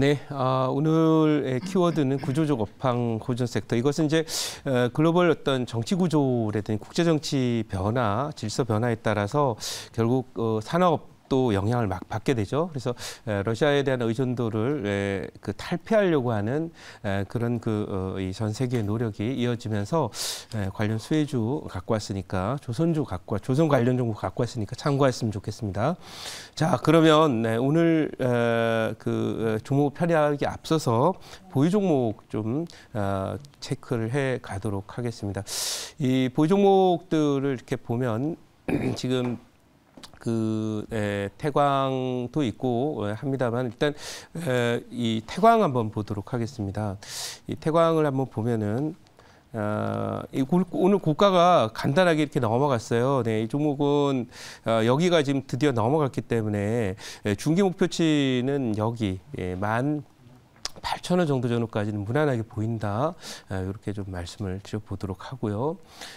네, 아, 오늘의 키워드는 구조적 업황 호전 섹터. 이것은 이제 어, 글로벌 어떤 정치 구조라든지 국제 정치 변화, 질서 변화에 따라서 결국 어, 산업 또 영향을 막 받게 되죠. 그래서 러시아에 대한 의존도를 그 탈피하려고 하는 그런 그전 어, 세계의 노력이 이어지면서 관련 수혜주 갖고 왔으니까 조선주 갖고 조선 관련 정보 갖고 왔으니까 참고했으면 좋겠습니다. 자 그러면 네, 오늘 그 어, 종목 편의하기 앞서서 보유 종목 좀 어, 체크를 해 가도록 하겠습니다. 이 보유 종목들을 이렇게 보면 지금 그 에, 태광도 있고 어, 합니다만 일단 에, 이 태광 한번 보도록 하겠습니다. 이 태광을 한번 보면은 아, 이 오늘 고가가 간단하게 이렇게 넘어갔어요. 네, 이 종목은 아, 여기가 지금 드디어 넘어갔기 때문에 중기 목표치는 여기 예, 만 8,000원 정도 전후까지는 무난하게 보인다. 아, 이렇게 좀 말씀을 드려보도록 하고요.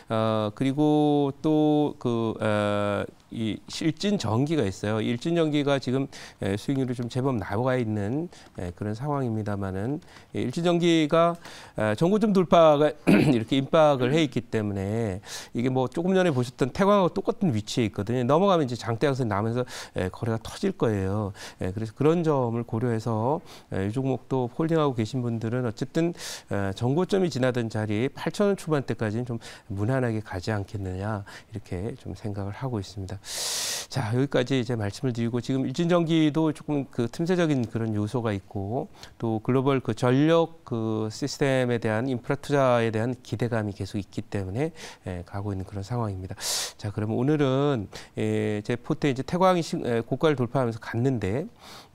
어, 그리고 또 그, 어, 이 실진 전기가 있어요. 일진 전기가 지금 예, 수익률이 좀 제법 나와 있는 예, 그런 상황입니다만은 예, 일진 전기가 아, 전고점 돌파가 이렇게 임박을 해 있기 때문에 이게 뭐 조금 전에 보셨던 태광하고 똑같은 위치에 있거든요. 넘어가면 이제 장대 양선 나면서 거래가 터질 거예요. 그래서 그런 점을 고려해서 이 종목도 홀딩하고 계신 분들은 어쨌든 아, 전고점이 지나던 자리 8천 원 초반대까지는 좀 무난하게 가지 않겠느냐 이렇게 좀 생각을 하고 있습니다. 자 여기까지 이제 말씀을 드리고 지금 일진전기도 조금 그 틈새적인 그런 요소가 있고 또 글로벌 그 전력 그 시스템에 대한 인프라 투자에 대한 기대감이 계속 있기 때문에 예, 가고 있는 그런 상황입니다. 자 그러면 오늘은 예, 제 포트에 이제 태광이 고가를 돌파하면서 갔는데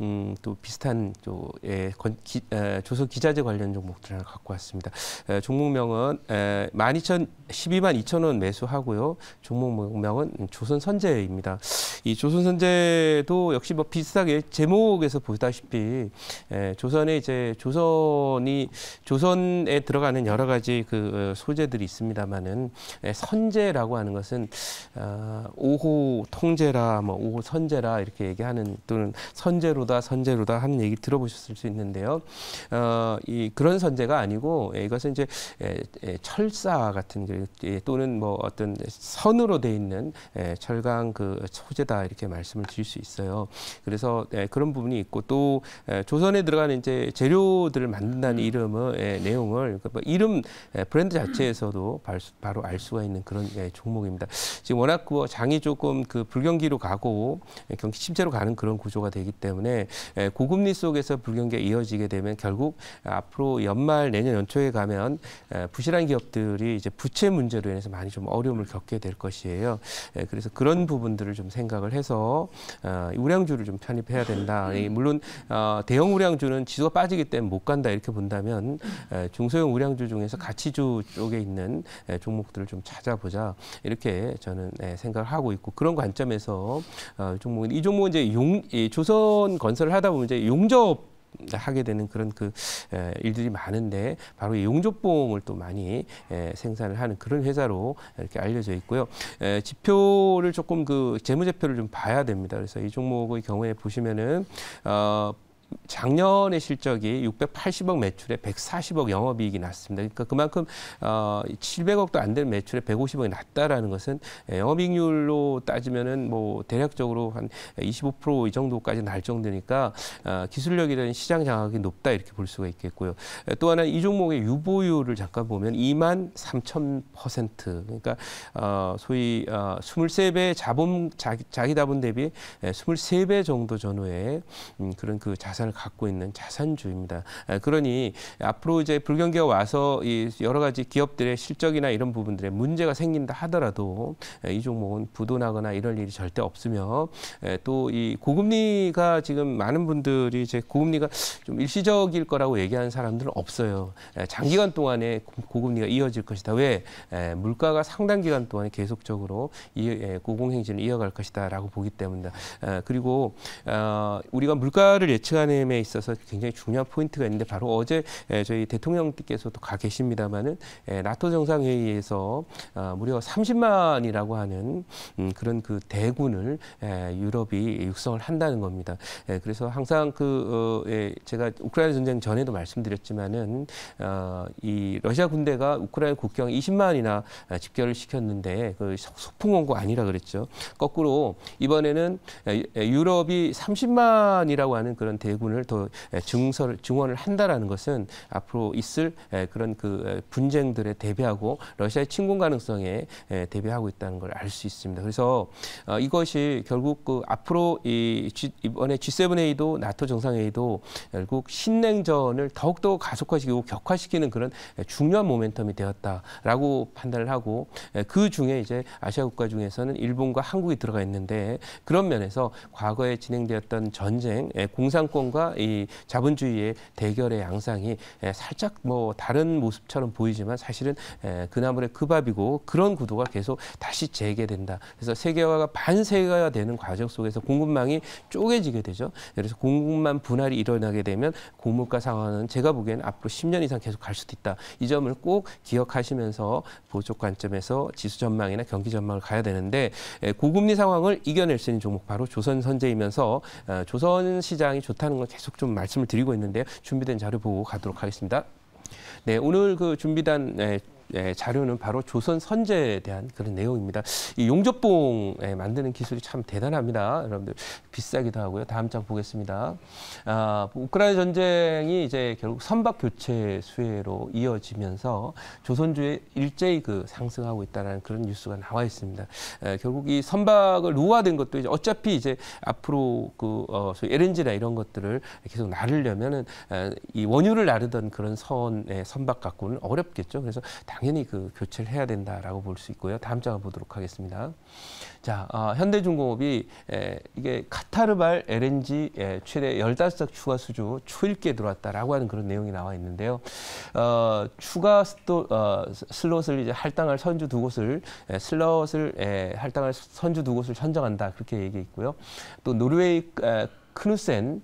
음, 또 비슷한 또, 예, 건, 기, 에, 조소 기자재 관련 종목들 하나 갖고 왔습니다. 에, 종목명은 에, 12,000, 12만 2천 원 매수하고요. 종목명은 조선 선재 선제입니다. 이 조선 선제도 역시 뭐 비슷하게 제목에서 보다시피 예, 조선의 이제 조선이 조선에 들어가는 여러 가지 그 어, 소재들이 있습니다만은 예, 선제라고 하는 것은 어, 오호 통제라 뭐 오호 선제라 이렇게 얘기하는 또는 선제로다 선제로다 하는 얘기 들어보셨을 수 있는데요. 어, 이 그런 선제가 아니고 예, 이것은 이제 예, 예, 철사 같은 그, 예, 또는 뭐 어떤 선으로 돼 있는 철강 가장 그 소재다 이렇게 말씀을 드릴 수 있어요. 그래서 네, 그런 부분이 있고 또 예, 조선에 들어가는 이제 재료들을 만든다는 음. 이름의 예, 내용을 그러니까 뭐 이름 브랜드 자체에서도 바로 알 수가 있는 그런 종목입니다. 지금 워낙 그 장이 조금 그 불경기로 가고 경기 침체로 가는 그런 구조가 되기 때문에 고금리 속에서 불경기가 이어지게 되면 결국 앞으로 연말 내년 연초에 가면 부실한 기업들이 이제 부채 문제로 인해서 많이 좀 어려움을 겪게 될 것이에요. 그래서 그런 부분들을 좀 생각을 해서 어, 우량주를 좀 편입해야 된다. 물론 어, 대형 우량주는 지수가 빠지기 때문에 못 간다 이렇게 본다면 에, 중소형 우량주 중에서 가치주 쪽에 있는 에, 종목들을 좀 찾아보자 이렇게 저는 에, 생각을 하고 있고 그런 관점에서 어, 종목이 종목은 이제 용, 조선 건설을 하다 보면 이제 용접 하게 되는 그런 그 일들이 많은데 바로 용접봉을 또 많이 생산을 하는 그런 회사로 이렇게 알려져 있고요. 지표를 조금 그 재무제표를 좀 봐야 됩니다. 그래서 이 종목의 경우에 보시면은 어 작년의 실적이 680억 매출에 140억 영업이익이 났습니다. 그러니까 그만큼 어 700억도 안 되는 매출에 150억이 났다라는 것은 예, 영업이익률로 따지면은 뭐 대략적으로 한 25%이 정도까지 날 정도니까 어, 기술력이라는 시장 장악이 높다 이렇게 볼 수가 있겠고요. 예, 또 하나 이 종목의 유보율을 잠깐 보면 2만 3천 퍼센트 그러니까 어 소위 어 23배 자본 자기, 자기, 자본 대비 23배 예, 정도 전후에 음, 그런 그 자산 자산을 갖고 있는 자산주입니다. 그러니 앞으로 이제 불경기가 와서 이 여러 가지 기업들의 실적이나 이런 부분들에 문제가 생긴다 하더라도 이 종목은 부도나거나 이런 일이 절대 없으며 또 이 고금리가 지금 많은 분들이 이제 고금리가 좀 일시적일 거라고 얘기하는 사람들은 없어요. 장기간 동안에 고금리가 이어질 것이다. 왜 물가가 상당 기간 동안에 계속적으로 고공행진을 이어갈 것이다라고 보기 때문입니다. 그리고 어, 우리가 물가를 예측하는 북한음에 있어서 굉장히 중요한 포인트가 있는데 바로 어제 예, 저희 대통령께서도 가 계십니다만은 예, 나토 정상회의에서 아, 무려 30만이라고 하는 음, 그런 그 대군을 예, 유럽이 육성을 한다는 겁니다. 그래서 항상 그 어, 제가 우크라이나 전쟁 전에도 말씀드렸지만은 아, 이 러시아 군대가 우크라이나 국경 20만이나 집결을 시켰는데 그 소풍 온 거 아니라 그랬죠. 거꾸로 이번에는 유럽이 30만이라고 하는 그런 대군 부분을 더 증설 증원을 한다라는 것은 앞으로 있을 그런 그 분쟁들에 대비하고 러시아의 침공 가능성에 대비하고 있다는 걸 알 수 있습니다. 그래서 어, 이것이 결국 그 앞으로 이 G, 이번에 G7A도 나토 정상회의도 결국 신냉전을 더욱더 가속화시키고 격화시키는 그런 중요한 모멘텀이 되었다라고 판단을 하고 그 중에 이제 아시아 국가 중에서는 일본과 한국이 들어가 있는데 그런 면에서 과거에 진행되었던 전쟁 공산권 시장과 이 자본주의의 대결의 양상이 예, 살짝 뭐 다른 모습처럼 보이지만 사실은 예, 그나물의 그 밥이고 그런 구도가 계속 다시 재개된다. 그래서 세계화가 반세계화되는 과정 속에서 공급망이 쪼개지게 되죠. 그래서 공급망 분할이 일어나게 되면 고물가 상황은 제가 보기에는 앞으로 10년 이상 계속 갈 수도 있다. 이 점을 꼭 기억하시면서 보조 관점에서 지수 전망이나 경기 전망을 가야 되는데 예, 고금리 상황을 이겨낼 수 있는 종목 바로 조선 선제이면서 어, 조선 시장이 좋다는 건 계속 좀 말씀을 드리고 있는데요. 준비된 자료 보고 가도록 하겠습니다. 네, 오늘 그 준비단 네, 예, 자료는 바로 조선 선제에 대한 그런 내용입니다. 이 용접봉 예, 만드는 기술이 참 대단합니다. 여러분들 비싸기도 하고요. 다음 장 보겠습니다. 아, 우크라이나 전쟁이 이제 결국 선박 교체 수혜로 이어지면서 조선주의 일제히 그 상승하고 있다는 그런 뉴스가 나와 있습니다. 예, 결국 이 선박을 노화된 것도 이제 어차피 이제 앞으로 그 어, 소위 LNG나 이런 것들을 계속 나르려면은 이 원유를 나르던 그런 선의 선박 갖고는 어렵겠죠. 그래서 다 당연히 그 교체를 해야 된다라고 볼 수 있고요. 다음 장을 보도록 하겠습니다. 자, 어, 현대중공업이 에, 이게 카타르발 LNG 에, 최대 15석 추가 수주 초읽기에 들어왔다라고 하는 그런 내용이 나와 있는데요. 어, 추가 스토, 어, 슬롯을 이제 할당할 선주 두 곳을 에, 슬롯을 에, 할당할 선주 두 곳을 선정한다 그렇게 얘기했고요. 또 노르웨이 에, 크누센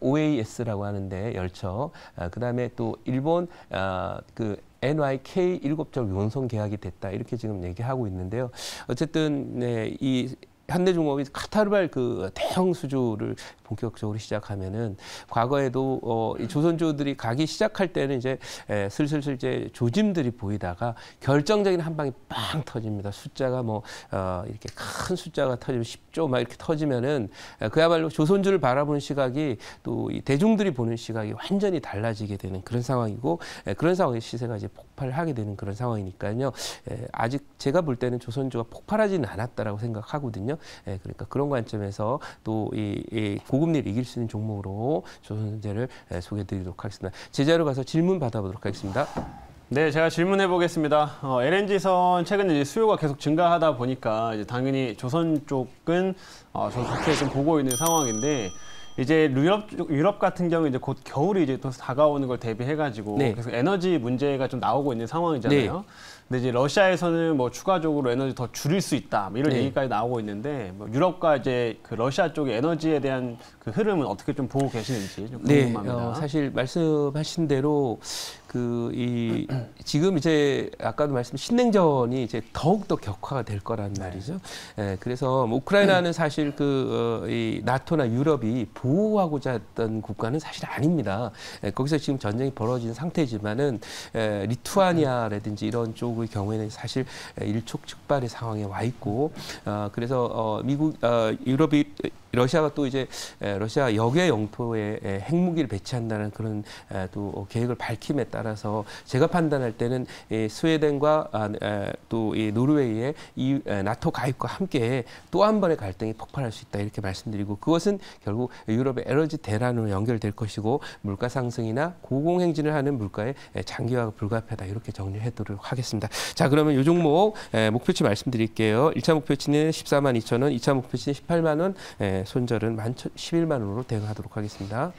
OAS라고 하는데 열처 어, 그다음에 또 일본 어, 그 NYK 일곱 적 연성 계약이 됐다 이렇게 지금 얘기하고 있는데요. 어쨌든 네, 이 현대중공업이 카타르발 그 대형 수주를 본격적으로 시작하면은 과거에도 어, 조선조들이 가기 시작할 때는 이제 에, 슬슬슬 이제 조짐들이 보이다가 결정적인 한 방이 빵 터집니다. 숫자가 뭐 어, 이렇게 큰 숫자가 터지면 10조 막 이렇게 터지면은 그야말로 조선주를 바라보는 시각이 또 이 대중들이 보는 시각이 완전히 달라지게 되는 그런 상황이고 에, 그런 상황에 시세가 이제 폭발하게 되는 그런 상황이니까요. 에, 아직 제가 볼 때는 조선주가 폭발하지는 않았다라고 생각하거든요. 예, 그러니까 그런 관점에서 또이 이 고금리를 이길 수 있는 종목으로 조선제를 예, 소개해드리도록 하겠습니다. 제자로 가서 질문 받아보도록 하겠습니다. 네, 제가 질문해 보겠습니다. 어, LNG선 최근에 이제 수요가 계속 증가하다 보니까 이제 당연히 조선 쪽은 어, 저 좋게 좀 보고 있는 상황인데 이제 유럽 유럽 같은 경우 이제 곧 겨울이 이제 또 다가오는 걸 대비해 가지고 네. 계속 에너지 문제가 좀 나오고 있는 상황이잖아요. 네. 근데 이제 러시아에서는 뭐 추가적으로 에너지 더 줄일 수 있다 뭐 이런 네. 얘기까지 나오고 있는데 뭐 유럽과 이제 그 러시아 쪽의 에너지에 대한 그 흐름은 어떻게 좀 보고 계시는지 좀 네, 궁금합니다. 네, 어, 사실 말씀하신 대로 그이 지금 이제 아까도 말씀 신냉전이 이제 더욱 더 격화가 될 거란 네. 말이죠. 네. 예, 그래서 뭐 우크라이나는 사실 그이 어, 나토나 유럽이 보호하고자 했던 국가는 사실 아닙니다. 예, 거기서 지금 전쟁이 벌어진 상태지만은 예, 리투아니아라든지 이런 쪽의 경우에는 사실 일촉즉발의 상황에 와 있고 어, 그래서 어, 미국 어, 유럽이 러시아가 또 이제 예, 러시아 역외 영토에 예, 핵무기를 배치한다는 그런 예, 또 계획을 밝힘에 따라 따라서 제가 판단할 때는 스웨덴과 아, 네, 또이 노르웨이의 이 나토 가입과 함께 또 한 번의 갈등이 폭발할 수 있다 이렇게 말씀드리고 그것은 결국 유럽의 에너지 대란으로 연결될 것이고 물가 상승이나 고공행진을 하는 물가의 장기화가 불가피하다 이렇게 정리해도록 하겠습니다. 자 그러면 요 종목 목표치 말씀드릴게요. 1차 목표치는 14만 2천 원, 2차 목표치는 18만 원, 손절은 11만 원으로 대응하도록 하겠습니다.